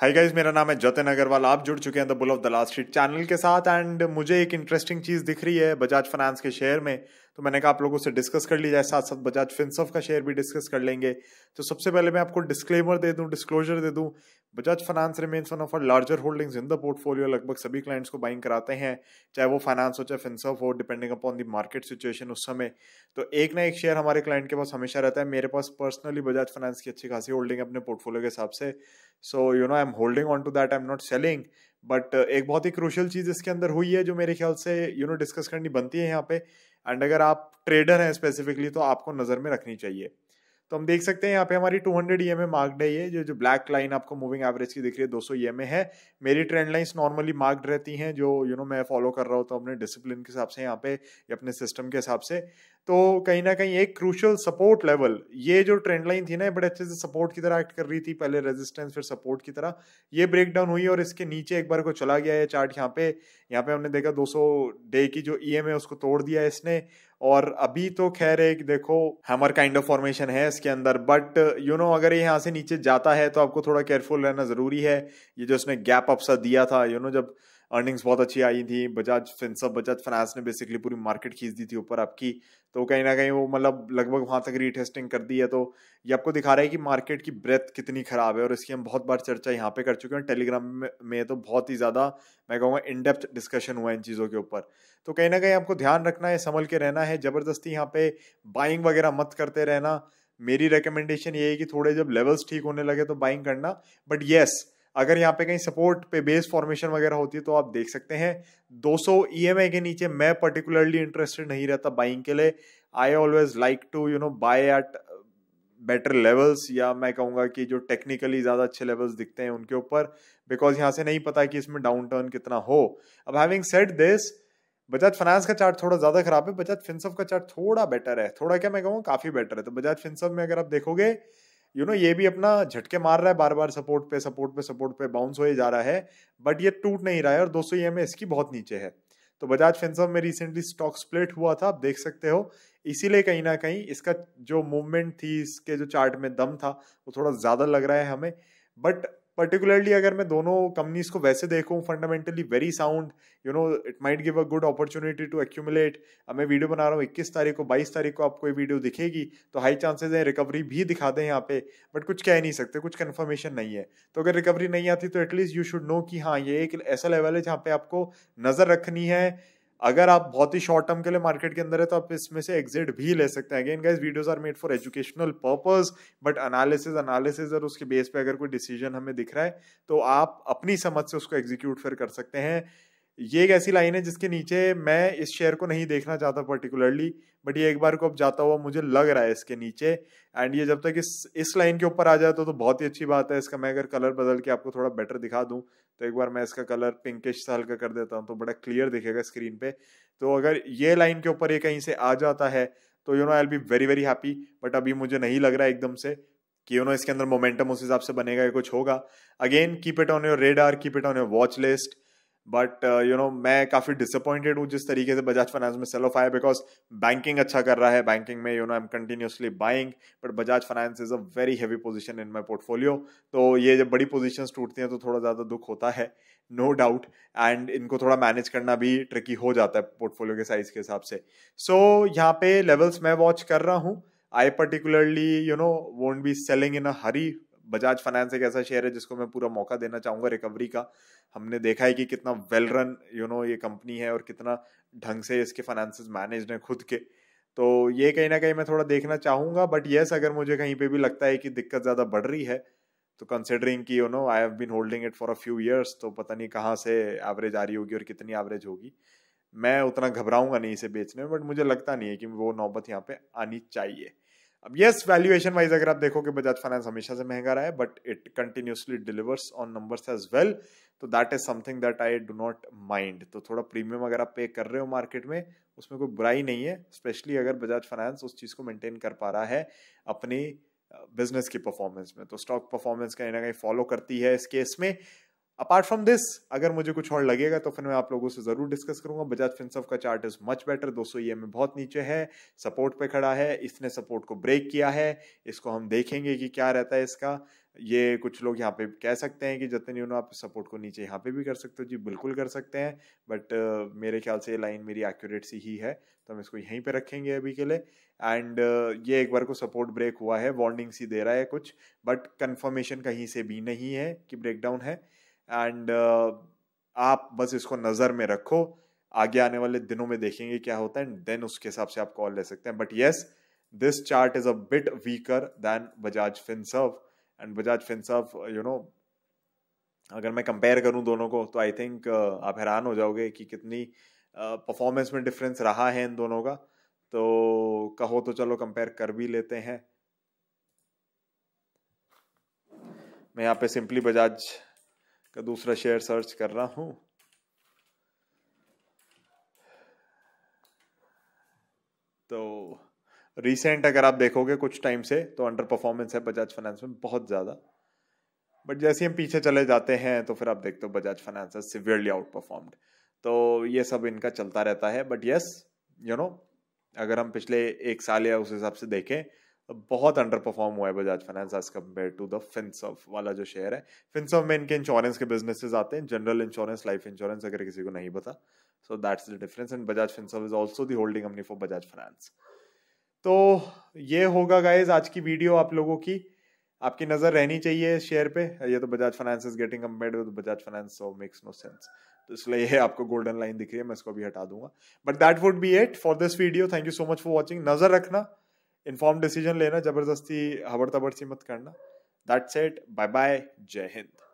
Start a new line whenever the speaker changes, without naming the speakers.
hi guys मेरा नाम है जतिन अग्रवाल आप जुड़ चुके हैं the bull of the last street channel के साथ एंड मुझे एक इंटरेस्टिंग चीज़ दिख रही है बजाज फाइनेंस के शेयर में तो मैंने कहा आप लोगों से डिस्कस कर ली जाए साथ साथ बजाज फिनसफ का शेयर भी डिस्कस कर लेंगे तो सबसे पहले मैं आपको डिस्क्लेमर दे दूं डिस्क्लोजर दे दूं Bajaj finance remains one of our larger holdings in the portfolio लगभग सभी क्लाइंट्स को बाइंग कराते हैं चाहे वो फाइनेंस हो चाहे फिनसफ हो depending upon the market situation उस समय तो एक ना एक शेयर हमारे क्लाइंट के पास हमेशा रहता है मेरे पास पर्सनली बजाज फाइनेंस की अच्छी खासी होल्डिंग है अपने पोर्टफोलियो के हिसाब से so you know I am holding on to that I am not selling but uh, एक बहुत ही क्रूशल चीज़ इसके अंदर हुई है जो मेरे ख्याल से यू नो डिस्कस करनी बनती है यहाँ पे एंड अगर आप ट्रेडर हैं स्पेसिफिकली तो आपको नज़र में रखनी चाहिए तो हम देख सकते हैं यहाँ पे हमारी 200 हंड्रेड ई एम है ये जो जो ब्लैक लाइन आपको मूविंग एवरेज की दिख रही है 200 सौ e है मेरी ट्रेंड लाइन्स नॉर्मली मार्क्ड रहती हैं जो यू you नो know, मैं फॉलो कर रहा हूँ तो अपने डिसिप्लिन के हिसाब से यहाँ पे या अपने सिस्टम के हिसाब से तो कहीं ना कहीं एक क्रूशल सपोर्ट लेवल ये जो ट्रेंड लाइन थी ना बड़े अच्छे से सपोर्ट की तरह एक्ट कर रही थी पहले रेजिस्टेंस फिर सपोर्ट की तरह ये ब्रेक डाउन हुई और इसके नीचे एक बार को चला गया ये चार्ट यहाँ पे यहाँ पे हमने देखा 200 डे की जो ई है उसको तोड़ दिया इसने और अभी तो खैर एक देखो हैमर काइंड ऑफ फॉर्मेशन है इसके अंदर बट यू नो अगर ये यहाँ से नीचे जाता है तो आपको थोड़ा केयरफुल रहना ज़रूरी है ये जो उसने गैप अप सा दिया था यू you नो know, जब अर्निंग्स बहुत अच्छी आई थी बजाज फिनसअप बजाज फाइनेंस ने बेसिकली पूरी मार्केट खींच दी थी ऊपर आपकी तो कहीं ना कहीं वो मतलब लगभग वहाँ तक रीटेस्टिंग कर दी है तो ये आपको दिखा रहा है कि मार्केट की ब्रेथ कितनी ख़राब है और इसकी हम बहुत बार चर्चा यहाँ पे कर चुके हैं टेलीग्राम में, तो बहुत ही ज़्यादा मैं कहूँगा इनडेप्थ डिस्कशन हुआ इन चीज़ों के ऊपर तो कहीं ना कहीं आपको ध्यान रखना है संभल के रहना है ज़बरदस्ती यहाँ पे बाइंग वगैरह मत करते रहना मेरी रिकमेंडेशन ये है कि थोड़े जब लेवल्स ठीक होने लगे तो बाइंग करना बट येस yes, अगर यहाँ पे कहीं सपोर्ट पे बेस फॉर्मेशन वगैरह होती है तो आप देख सकते हैं 200 ईएमआई e के नीचे मैं पर्टिकुलरली इंटरेस्टेड नहीं रहता बाइंग के लिए I always like to you know buy at better levels या मैं कहूँगा कि जो टेक्निकली ज़्यादा अच्छे लेवल्स दिखते हैं उनके ऊपर बिकॉज यहाँ से नहीं पता कि इसमें डाउन टर्न कितना हो अब having said this Bajaj Finance का चार्ट थोड़ा ज़्यादा खराब है बजाज फिनसअप का चार्ट थोड़ा बेटर है थोड़ा क्या मैं कहूँगा काफ़ी बेटर है तो बजाज फिनसअप में अगर आप देखोगे यू नो ये भी अपना झटके मार रहा है बार बार सपोर्ट पे सपोर्ट पे सपोर्ट पे बाउंस हो जा रहा है बट ये टूट नहीं रहा है और दो सौ ईएमए इसकी बहुत नीचे है तो बजाज फेंसम में रिसेंटली स्टॉक स्प्लिट हुआ था आप देख सकते हो इसीलिए कहीं ना कहीं इसका जो मूवमेंट थी इसके जो चार्ट में दम था वो थोड़ा ज़्यादा लग रहा है हमें बट पर्टिकुलरली अगर मैं दोनों कंपनीज को वैसे देखूं fundamentally very sound you know it might give a good opportunity to accumulate मैं वीडियो बना रहा हूँ इक्कीस तारीख को बाईस तारीख को आपको ये वीडियो दिखेगी तो हाई चांसेज है रिकवरी भी दिखा दें यहाँ पे बट कुछ कह नहीं सकते कुछ कन्फर्मेशन नहीं है तो अगर रिकवरी नहीं आती तो एटलीस्ट यू शुड नो कि हाँ ये एक ऐसा लेवल है जहाँ पे आपको नज़र रखनी है अगर आप बहुत ही शॉर्ट टर्म के लिए मार्केट के अंदर है तो आप इसमें से एग्जिट भी ले सकते हैं again guys videos are made for educational purpose but analysis analysis और उसके बेस पे अगर कोई डिसीजन हमें दिख रहा है तो आप अपनी समझ से उसको एग्जीक्यूट फिर कर सकते हैं ये एक ऐसी लाइन है जिसके नीचे मैं इस शेयर को नहीं देखना चाहता पर्टिकुलरली बट ये एक बार को अब जाता हुआ मुझे लग रहा है इसके नीचे एंड ये जब तक इस इस लाइन के ऊपर आ जाता तो, तो बहुत ही अच्छी बात है इसका मैं अगर कलर बदल के आपको थोड़ा बेटर दिखा दूँ तो एक बार मैं इसका कलर पिंकिश सा हल्का कर देता हूँ तो बड़ा क्लियर दिखेगा स्क्रीन पर तो अगर ये लाइन के ऊपर ये कहीं से आ जाता है तो you know I'll be very very happy but अभी मुझे नहीं लग रहा है एकदम से कि यू नो इसके अंदर मोमेंटम उस हिसाब से बनेगा या कुछ होगा again keep it on your radar keep it on your watch list but you know मैं काफ़ी डिसअपॉइंटेड हूँ जिस तरीके से बजाज फाइनेंस में सेल ऑफ आया बिकॉज बैंकिंग अच्छा कर रहा है बैंकिंग में you know I am continuously buying but Bajaj Finance is a very heavy position in my portfolio तो ये जब बड़ी पोजिशन टूटती हैं तो थोड़ा ज़्यादा दुख होता है नो डाउट एंड इनको थोड़ा मैनेज करना भी ट्रिकी हो जाता है पोर्टफोलियो के साइज़ के हिसाब से सो so, यहाँ पे लेवल्स मैं वॉच कर रहा हूँ I particularly you know won't be selling in a hurry Bajaj Finance एक ऐसा शेयर है जिसको मैं पूरा मौका देना चाहूँगा रिकवरी का हमने देखा है कि कितना वेल रन यू नो ये कंपनी है और कितना ढंग से इसके फाइनेंस मैनेज हैं खुद के तो ये कहीं ना कहीं मैं थोड़ा देखना चाहूँगा बट येस अगर मुझे कहीं पे भी लगता है कि दिक्कत ज़्यादा बढ़ रही है तो कंसिडरिंग की you know I have been holding it for a few years तो पता नहीं कहाँ से एवरेज आ रही होगी और कितनी एवरेज होगी मैं उतना घबराऊंगा नहीं इसे बेचने में बट मुझे लगता नहीं है कि वो नौबत यहाँ पे आनी चाहिए अब यस वैल्यूएशन वाइज अगर आप देखो कि बजाज फाइनेंस हमेशा से महंगा रहा है but it continuously delivers on numbers as well तो that is something that I do not mind तो थोड़ा प्रीमियम अगर आप पे कर रहे हो मार्केट में उसमें कोई बुराई नहीं है स्पेशली अगर बजाज फाइनेंस उस चीज़ को मेंटेन कर पा रहा है अपनी बिजनेस uh, की परफॉर्मेंस में तो स्टॉक परफॉर्मेंस कहीं ना कहीं फॉलो करती है इस केस में अपार्ट फ्रॉम दिस अगर मुझे कुछ और लगेगा तो फिर मैं आप लोगों से ज़रूर डिस्कस करूंगा बजाज फिंसअप का चार्ट इज मच बेटर दो सौ में बहुत नीचे है सपोर्ट पे खड़ा है इसने सपोर्ट को ब्रेक किया है इसको हम देखेंगे कि क्या रहता है इसका ये कुछ लोग यहाँ पे कह सकते हैं कि जतन यूनो आप सपोर्ट को नीचे यहाँ पे भी कर सकते हो जी बिल्कुल कर सकते हैं बट uh, मेरे ख्याल से ये लाइन मेरी एक्यूरेट सी ही है तो हम इसको यहीं पे रखेंगे अभी के लिए एंड uh, ये एक बार को सपोर्ट ब्रेक हुआ है वार्निंग सी दे रहा है कुछ बट कन्फर्मेशन कहीं से भी नहीं है कि ब्रेकडाउन है एंड uh, आप बस इसको नज़र में रखो आगे आने वाले दिनों में देखेंगे क्या होता है एंड देन उसके हिसाब से आप कॉल ले सकते हैं but yes this chart is a bit weaker than Bajaj Finserv and Bajaj Finserv you know अगर मैं कंपेयर करूं दोनों को तो आई थिंक uh, आप हैरान हो जाओगे कि कितनी परफॉर्मेंस uh, में डिफरेंस रहा है इन दोनों का तो कहो तो चलो कंपेयर कर भी लेते हैं मैं यहाँ पे सिंपली बजाज का दूसरा शेयर सर्च कर रहा हूं तो रिसेंट अगर आप देखोगे कुछ टाइम से तो अंडर परफॉर्मेंस है बजाज फाइनेंस में बहुत ज़्यादा बट जैसे हम पीछे चले जाते हैं तो फिर आप देखते हो Bajaj Finance severely outperformed तो ये सब इनका चलता रहता है बट यस यू नो अगर हम पिछले एक साल या उस हिसाब से देखें बहुत अंडर परफॉर्म हुआ है Bajaj Finance as compared to the Finserv वाला जो शेयर है फिनसॉफ में इनके इंश्योरेंस के बिजनेसेस आते हैं जनरल इंश्योरेंस लाइफ इंश्योरेंस अगर किसी को नहीं पता so that's the difference and Bajaj Finserv is also the holding company for Bajaj Finance तो ये होगा गाइज आज की वीडियो आप लोगों की आपकी नज़र रहनी चाहिए इस शेयर पे ये तो Bajaj Finance is getting compare with Bajaj Finance so makes no sense तो इसलिए ये आपको गोल्डन लाइन दिख रही है मैं इसको भी हटा दूंगा but that would be it for this video thank you so much for watching नज़र रखना इन्फॉर्म डिसीजन लेना जबरदस्ती हबड़ तबड़ सी मत करना दैट्स इट बाय बाय जय हिंद